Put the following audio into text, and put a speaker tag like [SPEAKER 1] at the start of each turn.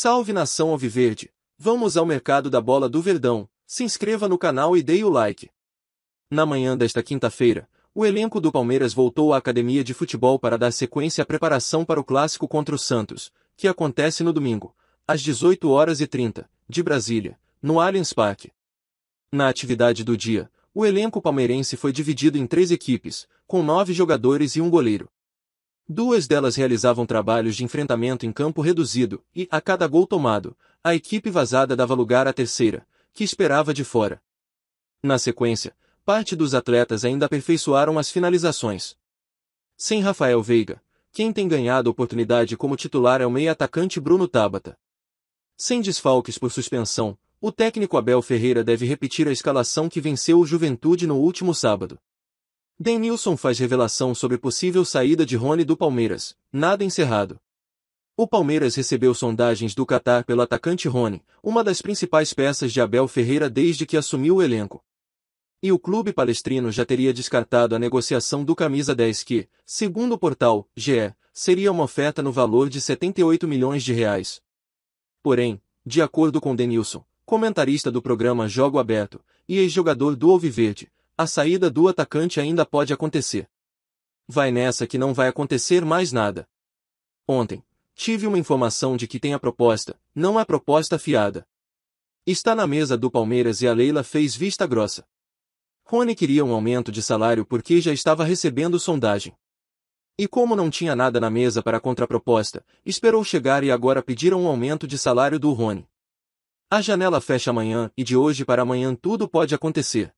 [SPEAKER 1] Salve nação Alviverde! Vamos ao mercado da bola do Verdão. Se inscreva no canal e dê o like. Na manhã desta quinta-feira, o elenco do Palmeiras voltou à academia de futebol para dar sequência à preparação para o clássico contra o Santos, que acontece no domingo, às 18 horas e 30, de Brasília, no Allianz Parque. Na atividade do dia, o elenco palmeirense foi dividido em três equipes, com nove jogadores e um goleiro. Duas delas realizavam trabalhos de enfrentamento em campo reduzido, e, a cada gol tomado, a equipe vazada dava lugar à terceira, que esperava de fora. Na sequência, parte dos atletas ainda aperfeiçoaram as finalizações. Sem Rafael Veiga, quem tem ganhado oportunidade como titular é o meio-atacante Bruno Tabata. Sem desfalques por suspensão, o técnico Abel Ferreira deve repetir a escalação que venceu o Juventude no último sábado. Denilson faz revelação sobre possível saída de Rony do Palmeiras. Nada encerrado. O Palmeiras recebeu sondagens do Catar pelo atacante Rony, uma das principais peças de Abel Ferreira desde que assumiu o elenco. E o clube palestrino já teria descartado a negociação do camisa 10 que, segundo o portal GE, seria uma oferta no valor de 78 milhões de reais. Porém, de acordo com Denilson, comentarista do programa Jogo Aberto e ex-jogador do Alviverde, a saída do atacante ainda pode acontecer. Vai nessa que não vai acontecer mais nada. Ontem, tive uma informação de que tem a proposta, não é proposta fiada. Está na mesa do Palmeiras e a Leila fez vista grossa. Rony queria um aumento de salário porque já estava recebendo sondagem. E como não tinha nada na mesa para a contraproposta, esperou chegar e agora pediram um aumento de salário do Rony. A janela fecha amanhã e de hoje para amanhã tudo pode acontecer.